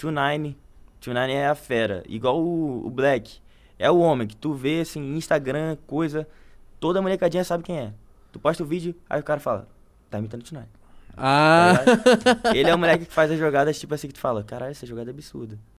Two Nine. é a fera. Igual o, o, Black. É o homem que tu vê, assim, Instagram, coisa. Toda molecadinha sabe quem é. Tu posta o vídeo, aí o cara fala, tá imitando o Two Ah! Tá ele é o moleque que faz as jogadas, tipo assim, que tu fala, caralho, essa jogada é absurda.